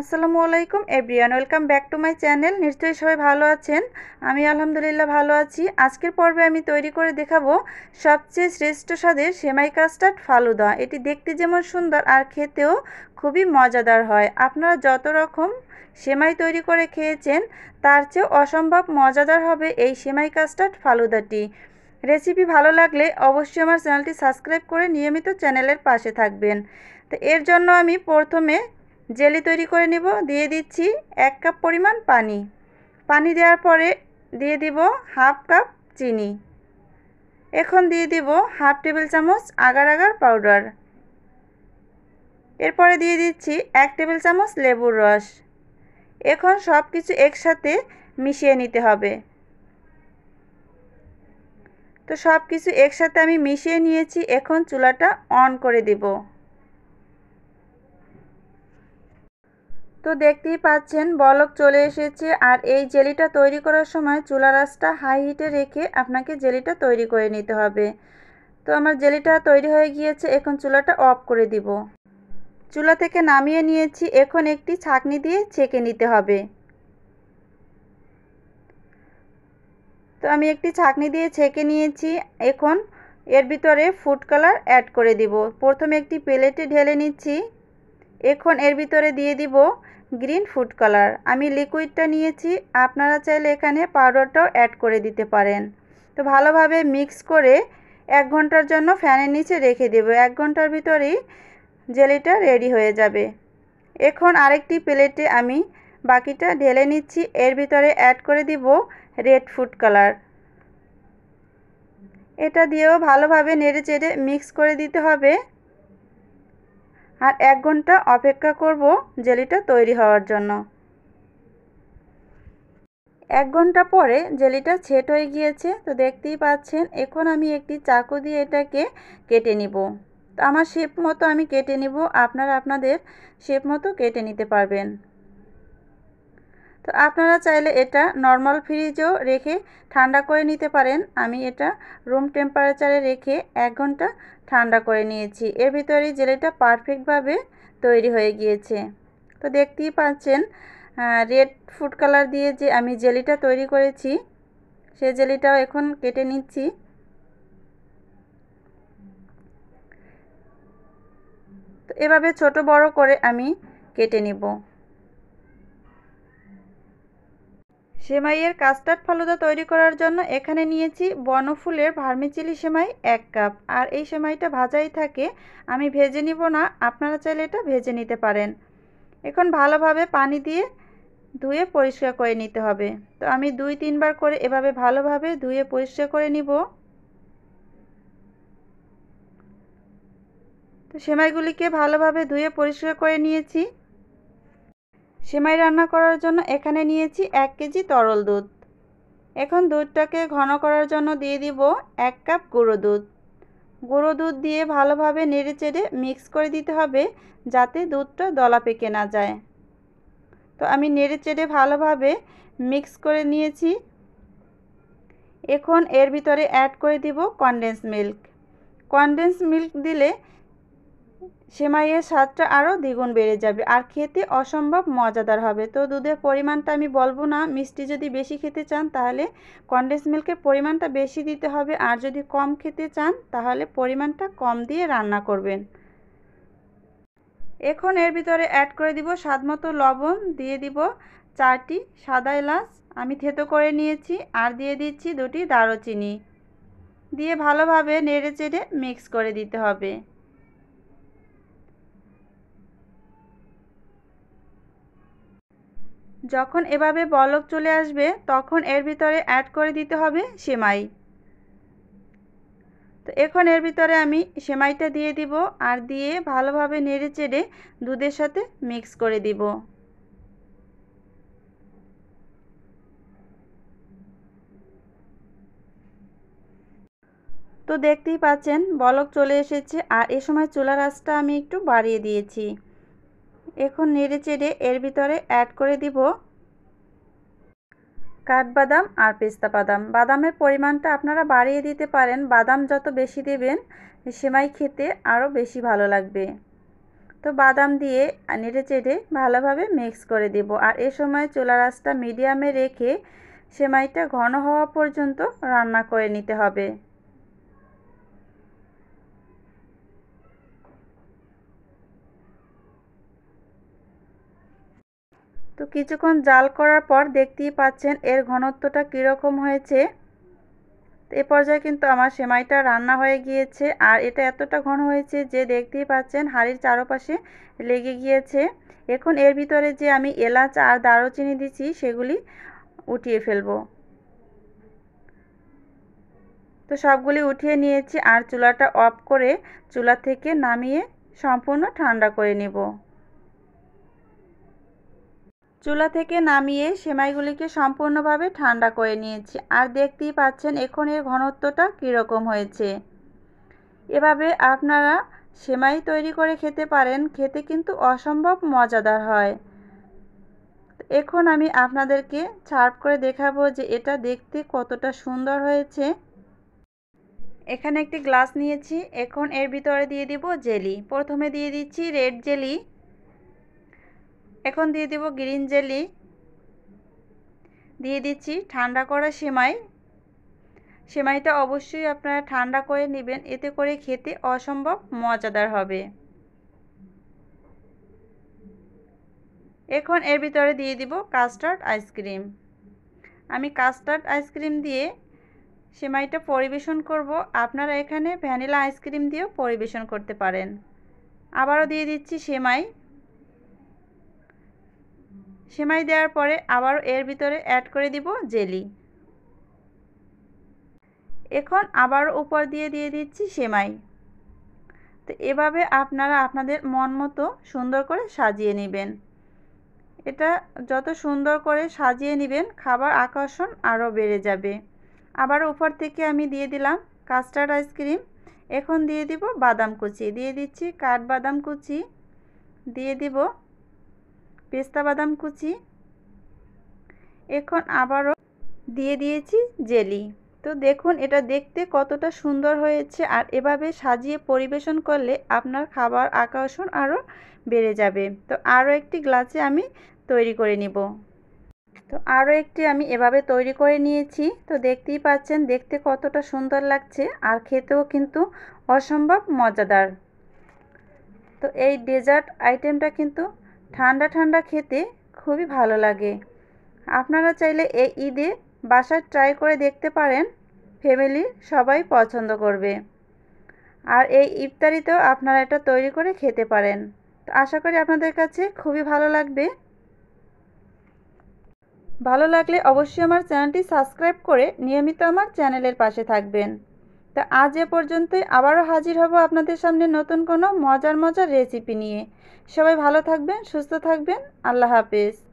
আসসালামু আলাইকুম everyone welcome back to my channel নিশ্চয়ই সবাই ভালো আছেন আমি আলহামদুলিল্লাহ ভালো আছি আজকের পর্বে আমি তৈরি করে দেখাবো সবচেয়ে শ্রেষ্ঠ স্বাদের সেমাই কাস্টার্ড ফালুদা এটি দেখতে যেমন সুন্দর আর খেতেও খুবই মজাদার হয় আপনারা যত রকম সেমাই তৈরি করে খেয়েছেন তার চেয়েও অসম্ভব মজাদার হবে এই সেমাই কাস্টার্ড ফালুদাটি রেসিপি ভালো লাগলে অবশ্যই আমার চ্যানেলটি সাবস্ক্রাইব করে নিয়মিত চ্যানেলের পাশে থাকবেন তো এর জন্য আমি প্রথমে জেলি তৈরি করে নেব দিয়ে দিচ্ছি এক কাপ পরিমাণ পানি পানি দেওয়ার পরে দিয়ে দিব হাফ কাপ চিনি এখন দিয়ে দিব হাফ টেবিল চামচ আগার আগার পাউডার এরপরে দিয়ে দিচ্ছি এক টেবিল চামচ লেবুর রস এখন সব কিছু একসাথে মিশিয়ে নিতে হবে তো সব কিছু একসাথে আমি মিশিয়ে নিয়েছি এখন চুলাটা অন করে দেবো তো দেখতেই পাচ্ছেন বলক চলে এসেছে আর এই জেলিটা তৈরি করার সময় চুলা রাসটা হাই হিটে রেখে আপনাকে জেলিটা তৈরি করে নিতে হবে তো আমার জেলিটা তৈরি হয়ে গিয়েছে এখন চুলাটা অফ করে দিব চুলা থেকে নামিয়ে নিয়েছি এখন একটি ছাকনি দিয়ে ছেঁকে নিতে হবে তো আমি একটি ছাকনি দিয়ে ছেঁকে নিয়েছি এখন এর ভিতরে ফুড কালার অ্যাড করে দিব প্রথমে একটি প্লেটে ঢেলে নিচ্ছি এখন এর ভিতরে দিয়ে দিব গ্রিন ফুড কালার আমি লিকুইডটা নিয়েছি আপনারা চাইলে এখানে পাউডারটাও অ্যাড করে দিতে পারেন তো ভালোভাবে মিক্স করে এক ঘন্টার জন্য ফ্যানের নিচে রেখে দেব এক ঘন্টার ভিতরেই জেলিটা রেডি হয়ে যাবে এখন আরেকটি প্লেটে আমি বাকিটা ঢেলে নিচ্ছি এর ভিতরে অ্যাড করে দিব রেড ফুড কালার এটা দিয়েও ভালোভাবে নেড়ে চেড়ে মিক্স করে দিতে হবে আর এক ঘন্টা অপেক্ষা করব জেলিটা তৈরি হওয়ার জন্য এক ঘন্টা পরে জেলিটা ছেট হয়ে গিয়েছে তো দেখতেই পাচ্ছেন এখন আমি একটি চাকু দিয়ে এটাকে কেটে নিব তো আমার শেপ মতো আমি কেটে নিব আপনারা আপনাদের শেপ মতো কেটে নিতে পারবেন তো আপনারা চাইলে এটা নর্মাল ফ্রিজেও রেখে ঠান্ডা করে নিতে পারেন আমি এটা রুম টেম্পারেচারে রেখে এক ঘন্টা ঠান্ডা করে নিয়েছি এর ভিতরে জেলিটা পারফেক্টভাবে তৈরি হয়ে গিয়েছে তো দেখতেই পাচ্ছেন রেড ফুড কালার দিয়ে যে আমি জেলিটা তৈরি করেছি সে জেলিটাও এখন কেটে নিচ্ছি তো এভাবে ছোট বড় করে আমি কেটে নিব সেমাইয়ের কাস্টার্ড ফালুদা তৈরি করার জন্য এখানে নিয়েছি বনফুলের ভার্মিচিলি সেমাই এক কাপ আর এই সেমাইটা ভাজাই থাকে আমি ভেজে নিব না আপনারা চাইলে এটা ভেজে নিতে পারেন এখন ভালোভাবে পানি দিয়ে ধুয়ে পরিষ্কার করে নিতে হবে তো আমি দুই তিনবার করে এভাবে ভালোভাবে ধুয়ে পরিষ্কার করে নিব তো সেমাইগুলিকে ভালোভাবে ধুয়ে পরিষ্কার করে নিয়েছি সেমাই রান্না করার জন্য এখানে নিয়েছি এক কেজি তরল দুধ এখন দুধটাকে ঘন করার জন্য দিয়ে দিব এক কাপ গুঁড়ো দুধ গুঁড়ো দুধ দিয়ে ভালোভাবে নেড়েচেড়ে মিক্স করে দিতে হবে যাতে দুধটা দলা পেকে না যায় তো আমি নেড়েচেড়ে ভালোভাবে মিক্স করে নিয়েছি এখন এর ভিতরে অ্যাড করে দিব কনডেন্স মিল্ক কনডেন্স মিল্ক দিলে সেমাইয়ের স্বাদটা আরও দ্বিগুণ বেড়ে যাবে আর খেতে অসম্ভব মজাদার হবে তো দুধের পরিমাণটা আমি বলবো না মিষ্টি যদি বেশি খেতে চান তাহলে কন্ডেন্স মিল্কের পরিমাণটা বেশি দিতে হবে আর যদি কম খেতে চান তাহলে পরিমাণটা কম দিয়ে রান্না করবেন এখন এর ভিতরে অ্যাড করে দিব স্বাদ মতো লবণ দিয়ে দিব চারটি সাদা এলাচ আমি থেতো করে নিয়েছি আর দিয়ে দিচ্ছি দুটি দারুচিনি দিয়ে ভালোভাবে নেড়ে চেড়ে মিক্স করে দিতে হবে যখন এভাবে বলক চলে আসবে তখন এর ভিতরে অ্যাড করে দিতে হবে সেমাই তো এখন এর ভিতরে আমি সেমাইটা দিয়ে দিব আর দিয়ে ভালোভাবে নেড়ে চেড়ে দুধের সাথে মিক্স করে দিব তো দেখতেই পাচ্ছেন বলক চলে এসেছে আর এ সময় চুলার আঁচটা আমি একটু বাড়িয়ে দিয়েছি এখন নেড়ে চেড়ে এর ভিতরে অ্যাড করে দিব কাঠবাদাম আর পেস্তা বাদাম বাদামের পরিমাণটা আপনারা বাড়িয়ে দিতে পারেন বাদাম যত বেশি দেবেন সেমাই খেতে আরও বেশি ভালো লাগবে তো বাদাম দিয়ে নেড়ে চেড়ে ভালোভাবে মিক্স করে দেব আর এ সময় চোলা রাসটা মিডিয়ামে রেখে সেমাইটা ঘন হওয়া পর্যন্ত রান্না করে নিতে হবে তো কিছুক্ষণ জাল করার পর দেখতেই পাচ্ছেন এর ঘনত্বটা কীরকম হয়েছে তো এ পর্যায়ে কিন্তু আমার সেমাইটা রান্না হয়ে গিয়েছে আর এটা এতটা ঘন হয়েছে যে দেখতেই পাচ্ছেন হাড়ির চারপাশে লেগে গিয়েছে এখন এর ভিতরে যে আমি এলাচ আর দারুচিনি দিছি সেগুলি উঠিয়ে ফেলব তো সবগুলি উঠিয়ে নিয়েছি আর চুলাটা অফ করে চুলা থেকে নামিয়ে সম্পূর্ণ ঠান্ডা করে নেব চুলা থেকে নামিয়ে সেমাইগুলিকে সম্পূর্ণভাবে ঠান্ডা করে নিয়েছি আর দেখতেই পাচ্ছেন এখন এর ঘনত্বটা কীরকম হয়েছে এভাবে আপনারা সেমাই তৈরি করে খেতে পারেন খেতে কিন্তু অসম্ভব মজাদার হয় এখন আমি আপনাদেরকে সার্ভ করে দেখাবো যে এটা দেখতে কতটা সুন্দর হয়েছে এখানে একটি গ্লাস নিয়েছি এখন এর ভিতরে দিয়ে দিব জেলি প্রথমে দিয়ে দিচ্ছি রেড জেলি এখন দিয়ে দিব গ্রিন জেলি দিয়ে দিচ্ছি ঠান্ডা করা সেমাই সেমাইটা অবশ্যই আপনারা ঠান্ডা করে নেবেন এতে করে খেতে অসম্ভব মজাদার হবে এখন এর ভিতরে দিয়ে দিব কাস্টার্ড আইসক্রিম আমি কাস্টার্ড আইসক্রিম দিয়ে সেমাইটা পরিবেশন করব আপনারা এখানে ভ্যানিলা আইসক্রিম দিয়েও পরিবেশন করতে পারেন আবারও দিয়ে দিচ্ছি সেমাই সেমাই দেওয়ার পরে আবার এর ভিতরে অ্যাড করে দিব জেলি এখন আবার উপর দিয়ে দিয়ে দিচ্ছি সেমাই তো এভাবে আপনারা আপনাদের মন মতো সুন্দর করে সাজিয়ে নেবেন এটা যত সুন্দর করে সাজিয়ে নেবেন খাবার আকর্ষণ আরও বেড়ে যাবে আবার উপর থেকে আমি দিয়ে দিলাম কাস্টার্ড আইসক্রিম এখন দিয়ে দিব বাদাম কুচি দিয়ে দিচ্ছি কাঠবাদাম কুচি দিয়ে দিব পেস্তা বাদাম কুচি এখন আবারও দিয়ে দিয়েছি জেলি তো দেখুন এটা দেখতে কতটা সুন্দর হয়েছে আর এভাবে সাজিয়ে পরিবেশন করলে আপনার খাবার আকর্ষণ আরও বেড়ে যাবে তো আরও একটি গ্লাসে আমি তৈরি করে নিব তো আরও একটি আমি এভাবে তৈরি করে নিয়েছি তো দেখতেই পাচ্ছেন দেখতে কতটা সুন্দর লাগছে আর খেতেও কিন্তু অসম্ভব মজাদার তো এই ডেজার্ট আইটেমটা কিন্তু ঠান্ডা ঠান্ডা খেতে খুবই ভালো লাগে আপনারা চাইলে এই ঈদে বাসায় ট্রাই করে দেখতে পারেন ফ্যামিলির সবাই পছন্দ করবে আর এই ইফতারিতেও আপনারা এটা তৈরি করে খেতে পারেন তো আশা করি আপনাদের কাছে খুবই ভালো লাগবে ভালো লাগলে অবশ্যই আমার চ্যানেলটি সাবস্ক্রাইব করে নিয়মিত আমার চ্যানেলের পাশে থাকবেন তা আজ এ পর্যন্তই আবারও হাজির হব আপনাদের সামনে নতুন কোনো মজার মজার রেসিপি নিয়ে সবাই ভালো থাকবেন সুস্থ থাকবেন আল্লাহ হাফেজ